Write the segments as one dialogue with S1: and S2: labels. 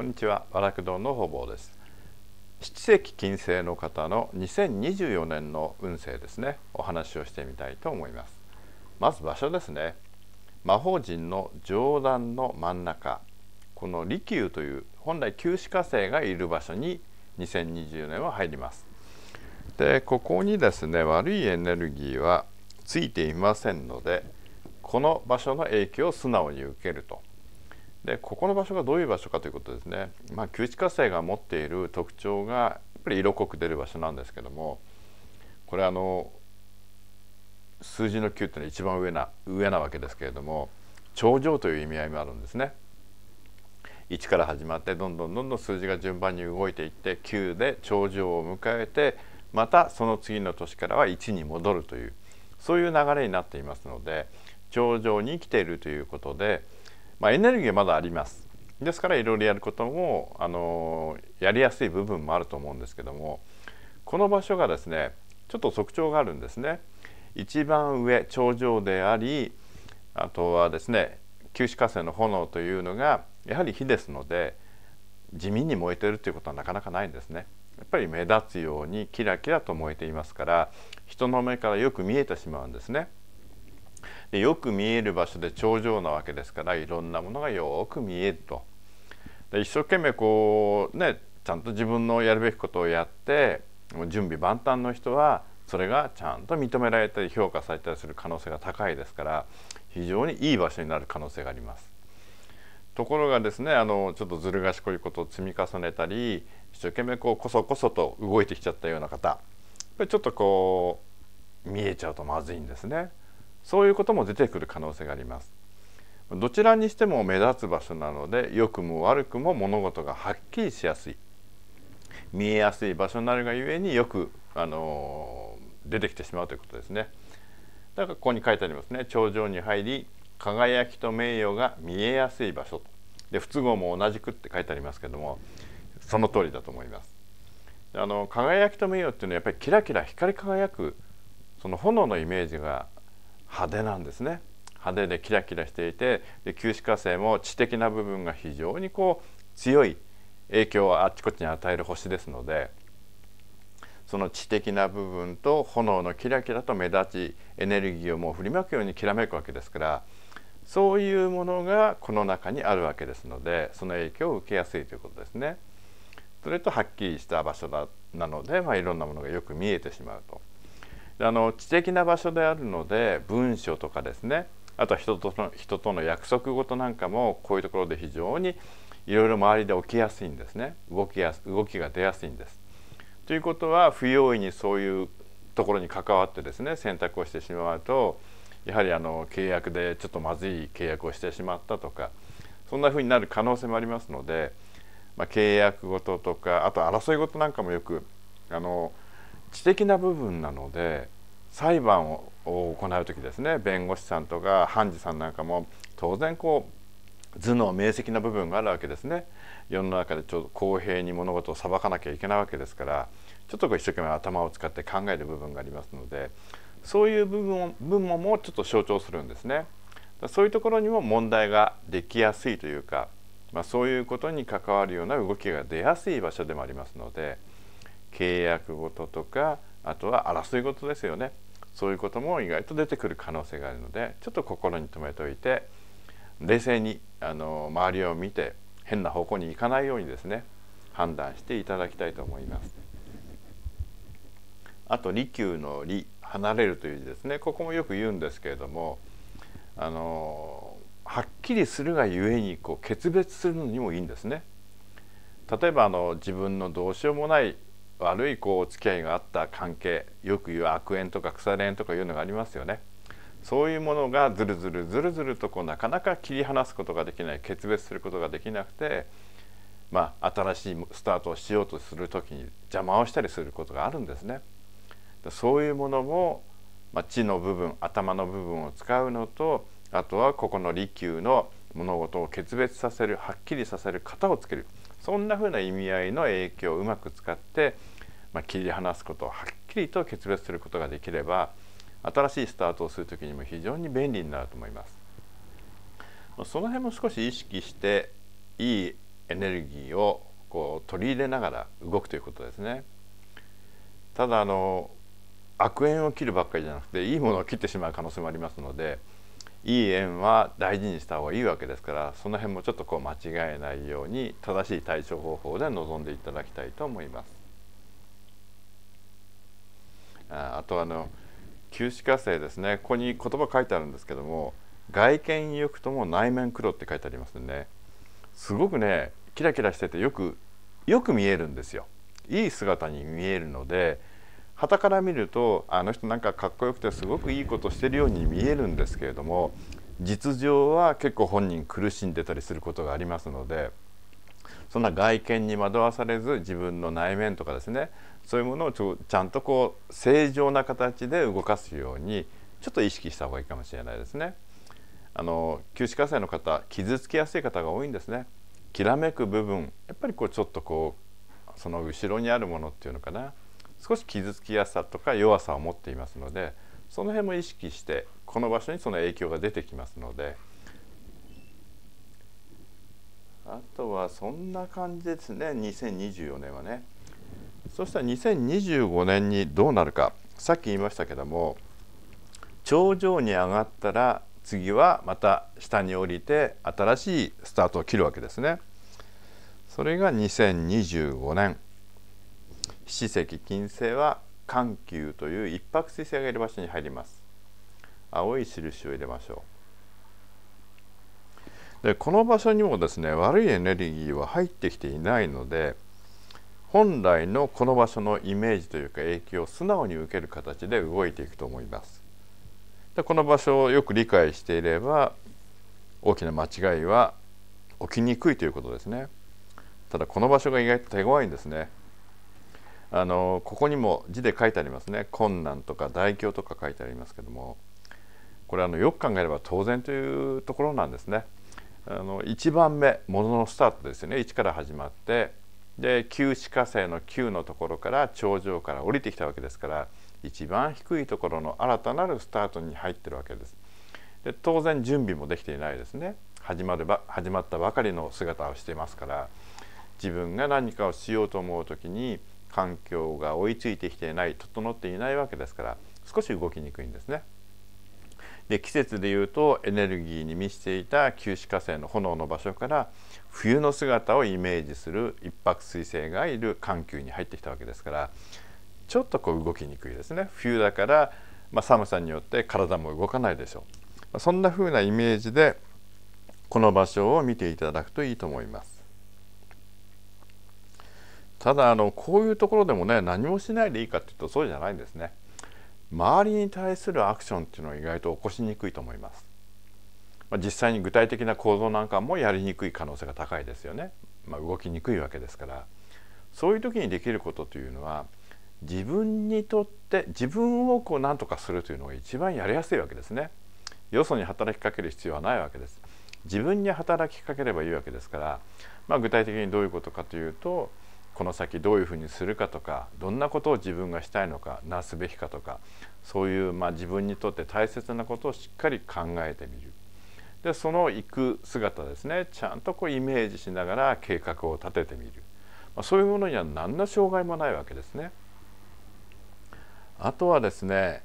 S1: こんにちは和楽堂のほぼです七石金星の方の2024年の運勢ですねお話をしてみたいと思いますまず場所ですね魔法陣の上段の真ん中この利休という本来九歯火星がいる場所に2020年は入りますでここにですね悪いエネルギーはついていませんのでこの場所の影響を素直に受けるとでここの場所がどういう場所かということですね、まあ、旧地火星が持っている特徴がやっぱり色濃く出る場所なんですけどもこれあの数字の9っていうのは一番上な上なわけですけれども頂上という意味合いもあるんですね。1から始まってどんどんどんどん数字が順番に動いていって9で頂上を迎えてまたその次の年からは1に戻るというそういう流れになっていますので頂上に生きているということで。まあ、エネルギーはまだありますですからいろいろやることもあのやりやすい部分もあると思うんですけどもこの場所がですねちょっと特徴があるんですね一番上頂上でありあとはですね九死火星の炎というのがやはり火ですので地味に燃えてるということはなかなかないんですねやっぱり目立つようにキラキラと燃えていますから人の目からよく見えてしまうんですねでよく見える場所で頂上なわけですからいろんなものがよく見えると。で一生懸命こうねちゃんと自分のやるべきことをやって準備万端の人はそれがちゃんと認められたり評価されたりする可能性が高いですから非常にいい場所になる可能性があります。ところがですねあのちょっとずる賢いことを積み重ねたり一生懸命こうこそこそと動いてきちゃったような方これちょっとこう見えちゃうとまずいんですね。そういうことも出てくる可能性がありますどちらにしても目立つ場所なので良くも悪くも物事がはっきりしやすい見えやすい場所になるがゆえによくあの出てきてしまうということですねだからここに書いてありますね頂上に入り輝きと名誉が見えやすい場所で不都合も同じくって書いてありますけどもその通りだと思いますあの輝きと名誉っていうのはやっぱりキラキラ光り輝くその炎のイメージが派手なんですね派手でキラキラしていてで旧歯火星も知的な部分が非常にこう強い影響をあちこちに与える星ですのでその知的な部分と炎のキラキラと目立ちエネルギーをもう振りまくようにきらめくわけですからそういうものがこの中にあるわけですのでその影響を受けやすいということですね。それとはっきりした場所なので、まあ、いろんなものがよく見えてしまうと。あの知的な場所であるので文書とかですねあとは人との人との約束事なんかもこういうところで非常にいろいろ周りで起きやすいんですね動きや動きが出やすいんです。ということは不用意にそういうところに関わってですね選択をしてしまうとやはりあの契約でちょっとまずい契約をしてしまったとかそんなふうになる可能性もありますので、まあ、契約事とかあと争い事なんかもよくあの知的な部分なので裁判を行う時ですね弁護士さんとか判事さんなんかも当然こう頭脳明晰な部分があるわけですね世の中でちょっと公平に物事を裁かなきゃいけないわけですからちょっとこう一生懸命頭を使って考える部分がありますのでそういう部分部門もちょっと象徴するんですね。そういうところにも問題ができやすいというか、まあ、そういうことに関わるような動きが出やすい場所でもありますので。契約ごとかあとは争いとですよねそういうことも意外と出てくる可能性があるのでちょっと心に留めておいて冷静にあの周りを見て変な方向に行かないようにですね判断していただきたいと思います。あと利休の利離れるという字ですねここもよく言うんですけれどもあのはっきりするがゆえにこう決別するのにもいいんですね。例えばあの自分のどうしようもない悪いこうお付き合いがあった関係よく言う悪縁とか腐れ縁とかいうのがありますよねそういうものがずるずるずるずるとこうなかなか切り離すことができない決別することができなくてまあ新しいスタートをしようとする時に邪魔をしたりすることがあるんですね。そういうものも、まあ、地の部分頭の部分を使うのとあとはここの利休の物事を決別させるはっきりさせる型をつけるそんなふうな意味合いの影響をうまく使って、まあ、切り離すことをはっきりと決別することができれば新しいスタートをする時にも非常に便利になると思います。その辺も少し意識していいエネルギーをこう取り入れながら動くということですね。ただあの悪縁を切るばっかりじゃなくていいものを切ってしまう可能性もありますのでいい縁は大事にした方がいいわけですからその辺もちょっとこう間違えないように正しい対処方法で臨んでいただきたいと思います。ああとあの旧歯科生ですねここに言葉書いてあるんですけども外見よくとも内面黒って書いてありますねすごくねキラキラしててよくよく見えるんですよいい姿に見えるので旗から見るとあの人なんかかっこよくてすごくいいことしてるように見えるんですけれども実情は結構本人苦しんでたりすることがありますのでそんな外見に惑わされず自分の内面とかですねそういうものをちょちゃんとこう正常な形で動かすようにちょっと意識した方がいいかもしれないですね。あの旧歯科生の方傷つきやすい方が多いんですね。きらめく部分やっぱりこうちょっとこうその後ろにあるものっていうのかな少し傷つきやすさとか弱さを持っていますのでその辺も意識してこの場所にその影響が出てきますのであとはそんな感じですね2024年はねそしたら2025年にどうなるかさっき言いましたけども頂上に上がったら次はまた下に降りて新しいスタートを切るわけですね。それが2025年。七石金星は緩急という一泊水星がいる場所に入ります青い印を入れましょうでこの場所にもですね悪いエネルギーは入ってきていないので本来のこの場所のイメージというか影響を素直に受ける形で動いていくと思いますでこの場所をよく理解していれば大きな間違いは起きにくいということですねただこの場所が意外と手強いんですねあのここにも字で書いてありますね困難とか大凶とか書いてありますけどもこれあのよく考えれば当然というところなんですね。あの1番目もののスタートですよね1から始まってで旧歯科生の9のところから頂上から降りてきたわけですから一番低いところの新たなるスタートに入ってるわけです。で当然準備もできていないですね始まれば始まったばかりの姿をしていますから自分が何かをしようと思う時に環境が追いついてきていない整っていないわけですから少し動きにくいんですね。で季節でいうとエネルギーに満ちていた旧死火星の炎の場所から冬の姿をイメージする一泊彗星がいる環球に入ってきたわけですからちょっとこう動きにくいですね冬だから、まあ、寒さによって体も動かないでしょうそんな風なイメージでこの場所を見ていただくといいと思います。ただあのこういうところでもね何もしないでいいかっていうとそうじゃないんですね周りに対するアクションっていうのは意外と起こしにくいと思います、まあ、実際に具体的な行動なんかもやりにくい可能性が高いですよね、まあ、動きにくいわけですからそういう時にできることというのは自分にとって自分をこう何とかするというのが一番やりやすいわけですねよそに働きかける必要はないわけです自分に働きかければいいわけですから、まあ、具体的にどういうことかというとこの先どういうふうにするかとかどんなことを自分がしたいのかなすべきかとかそういうまあ自分にとって大切なことをしっかり考えてみるでその行く姿ですねちゃんとこうイメージしながら計画を立ててみる、まあ、そういうものには何の障害もないわけですね。あとはですね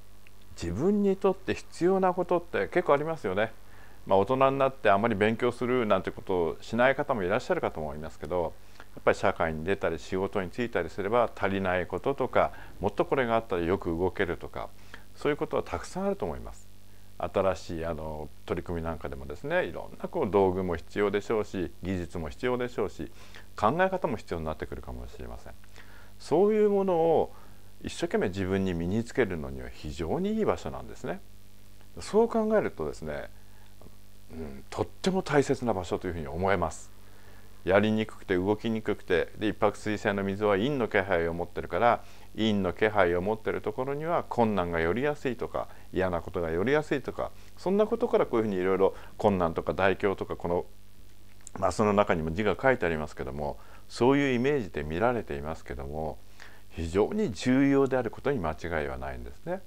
S1: 自分にとって必要なことって結構ありますよね。まあ、大人になってあまり勉強するなんてことをしない方もいらっしゃるかと思いますけどっぱり社会に出たり仕事に就いたりすれば足りないこととかもっとこれがあったらよく動けるとかそういうことはたくさんあると思います。新しいあの取り組みなんかでもですねいろんなこう道具も必要でしょうし技術も必要でしょうし考え方も必要になってくるかもしれません。そういうものを一生懸命自分に身につけるのには非常にいい場所なんですね。そう考えるとですね、うん、とっても大切な場所というふうに思えます。やりにくくて動きにくくてで一泊水星の水は陰の気配を持ってるから陰の気配を持ってるところには困難が寄りやすいとか嫌なことが寄りやすいとかそんなことからこういうふうにいろいろ困難とか大凶とかこのマスの中にも字が書いてありますけどもそういうイメージで見られていますけども非常に重要であることに間違いはないんですね。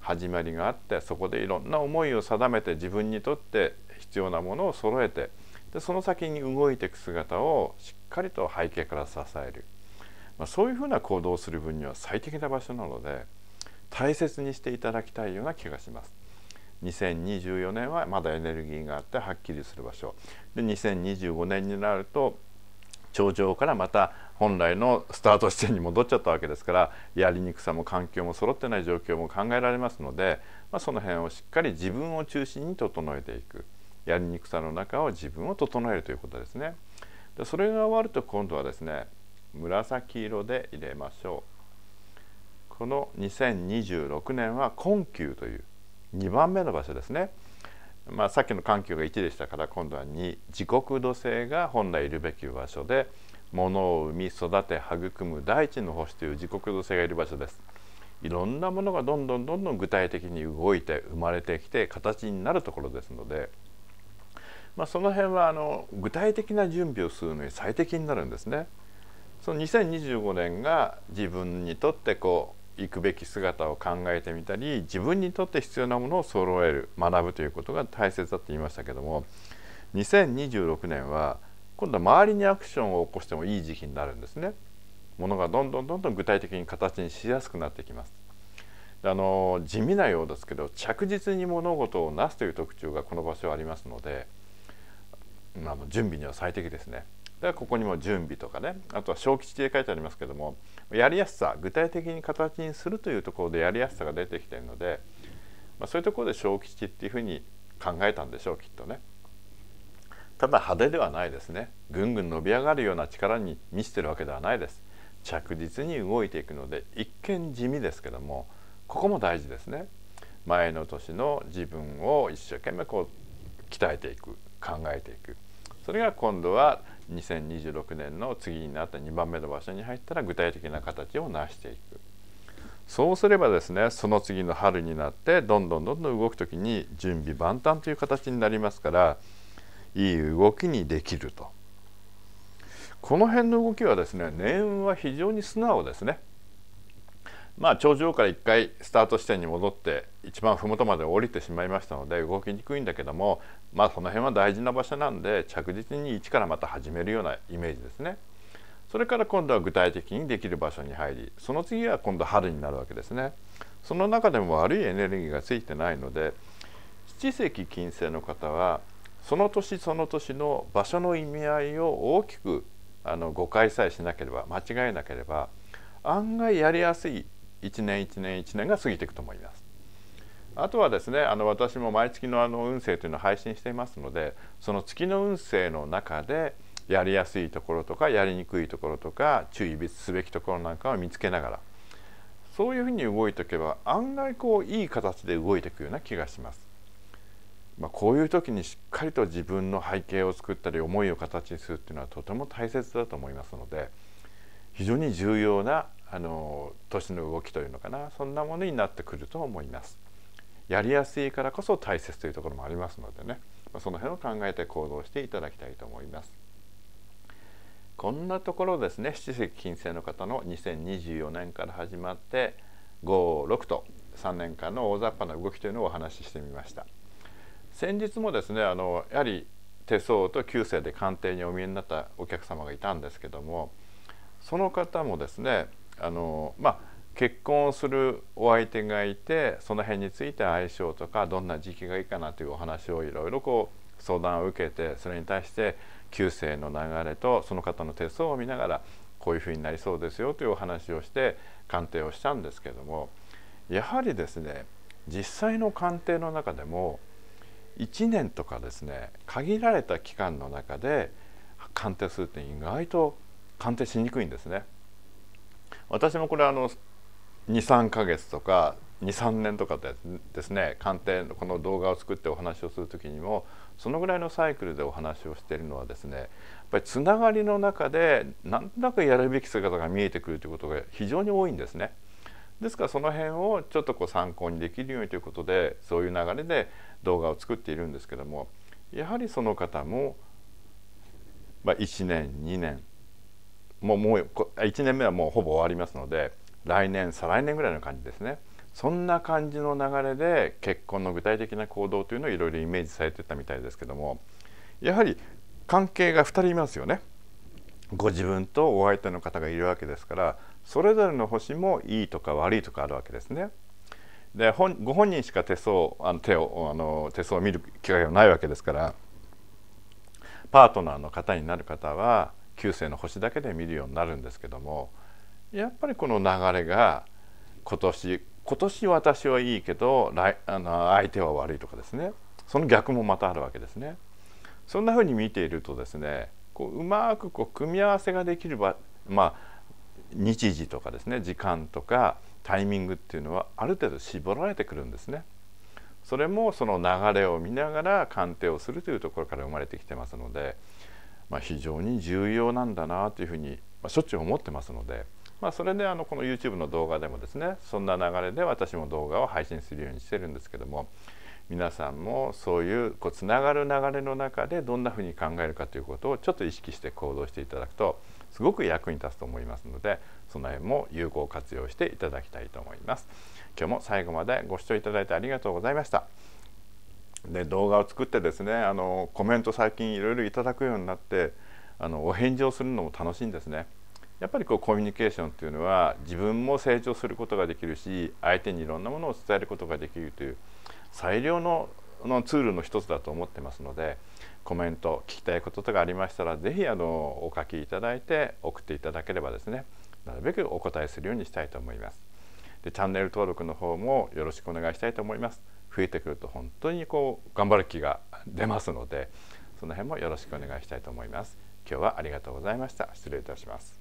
S1: 始まりがあってそこでいろんな思いを定めて自分にとって必要なものを揃えてでその先に動いていく姿をしっかりと背景から支える、まあ、そういうふうな行動をする分には最適な場所なので大切にしていただきたいような気がします。2024年はまだエネルギーがあってはっきりする場所で2025年になると頂上からまた本来のスタート地点に戻っちゃったわけですからやりにくさも環境も揃ってない状況も考えられますので、まあ、その辺をしっかり自分を中心に整えていく。やりにくさの中を自分を整えるということですねでそれが終わると今度はですね紫色で入れましょうこの2026年は根球という2番目の場所ですね、まあ、さっきの環境が1でしたから今度は2自国土星が本来いるべき場所で物を生み育て育む大地の星という自国土星がいる場所ですいろんなものがどんどんどんどん具体的に動いて生まれてきて形になるところですのでまあ、その辺はあの具体的な準備をするのに最適になるんですね。その2025年が自分にとってこう行くべき姿を考えてみたり自分にとって必要なものを揃える学ぶということが大切だと言いましたけども2026年は今度は周りにアクションを起こしてもいい時期になるんですね。ものがどんどんどんどん具体的に形にしやすくなってきます。あの地味なようですけど着実に物事を成すという特徴がこの場所はありますのでまあ、準備には最適ですね。でここにも準備とかねあとは小吉って書いてありますけどもやりやすさ具体的に形にするというところでやりやすさが出てきてるので、まあ、そういうところで小吉っていうふうに考えたんでしょうきっとね。ただ派手ではないですねぐんぐん伸び上がるような力に満ちてるわけではないです着実に動いていくので一見地味ですけどもここも大事ですね前の年の自分を一生懸命こう鍛えていく考えていくそれが今度は2026年の次になった2番目の場所に入ったら具体的な形を成していくそうすればですねその次の春になってどんどんどんどん動く時に準備万端という形になりますからいい動きにできるとこの辺の動きはですね念運は非常に素直ですねまあ頂上から1回スタート地点に戻って一番麓まで降りてしまいましたので動きにくいんだけどもまあその辺は大事な場所なんで着実に1からまた始めるようなイメージですね。それから今度は具体的にできる場所に入りその次は今度春になるわけですね。その中でも悪いエネルギーがついてないので七石金星の方はその年その年の場所の意味合いを大きくあの誤解さえしなければ間違えなければ案外やりやすい一年一年一年が過ぎていくと思います。あとはですねあの私も毎月のあの運勢というのを配信していますのでその月の運勢の中でやりやすいところとかやりにくいところとか注意すべきところなんかを見つけながらそういうふうに動いておけば案外こういい形で動いていくような気がします。まあ、こういう時にしっかりと自分の背景を作ったり思いを形にするっていうのはとても大切だと思いますので非常に重要なあの年の動きというのかなそんなものになってくると思います。やりやすいからこそ大切というところもありますのでねその辺を考えて行動していただきたいと思います。こんなところですね七石金星の方の2024年から始まって56と3年間の大雑把な動きというのをお話ししてみました先日もですねあのやはり手相と旧姓で鑑定にお見えになったお客様がいたんですけどもその方もですねあのまあ結婚をするお相手がいてその辺について相性とかどんな時期がいいかなというお話をいろいろこう相談を受けてそれに対して旧姓の流れとその方の手相を見ながらこういうふうになりそうですよというお話をして鑑定をしたんですけどもやはりですね実際の鑑定の中でも1年とかですね限られた期間の中で鑑定するって意外と鑑定しにくいんですね。私もこれあの23ヶ月とか23年とかでですね鑑定のこの動画を作ってお話をする時にもそのぐらいのサイクルでお話をしているのはですねやっぱりつながりの中でなんとなくやるべき姿が見えてくるということが非常に多いんですね。ですからその辺をちょっとこう参考にできるようにということでそういう流れで動画を作っているんですけどもやはりその方も、まあ、1年2年もうもう1年目はもうほぼ終わりますので来年再来年ぐらいの感じですねそんな感じの流れで結婚の具体的な行動というのをいろいろイメージされてたみたいですけどもやはり関係が2人いますよねご自分とお相手の方がいるわけですからそれぞれの星もいいとか悪いとかあるわけですね。でご本人しか手相あの手をあの手相を見る機会がないわけですからパートナーの方になる方は旧世の星だけで見るようになるんですけどもやっぱりこの流れが今年今年私はいいけど来あの相手は悪いとかですねその逆もまたあるわけですね。そんな風に見ているとですねこううまくこう組み合わせができればまあ日時とかですね時間とかタイミングっていうのはある程度絞られてくるんですね。それもその流れを見ながら鑑定をするというところから生まれてきてますので。まあ、非常に重要なんだなというふうに、ましょっちゅう思ってますので、まあ、それであのこの YouTube の動画でもですねそんな流れで私も動画を配信するようにしてるんですけども皆さんもそういうこうつながる流れの中でどんなふうに考えるかということをちょっと意識して行動していただくとすごく役に立つと思いますのでその辺も有効活用していただきたいと思います。今日も最後までご視聴いただいてありがとうございました。で動画を作ってですねあのコメント最近いろいろいただくようになってあのお返事をするのも楽しいんですね。やっぱりこうコミュニケーションというのは自分も成長することができるし相手にいろんなものを伝えることができるという最良ののツールの一つだと思ってますのでコメント聞きたいこととかありましたら是非あのお書きいただいて送っていただければですねなるべくお答えするようにしたいと思います。でチャンネル登録の方もよろしくお願いしたいと思います。増えてくると本当にこう頑張る気が出ますのでその辺もよろしくお願いしたいと思います。今日はありがとうございました。失礼いたします。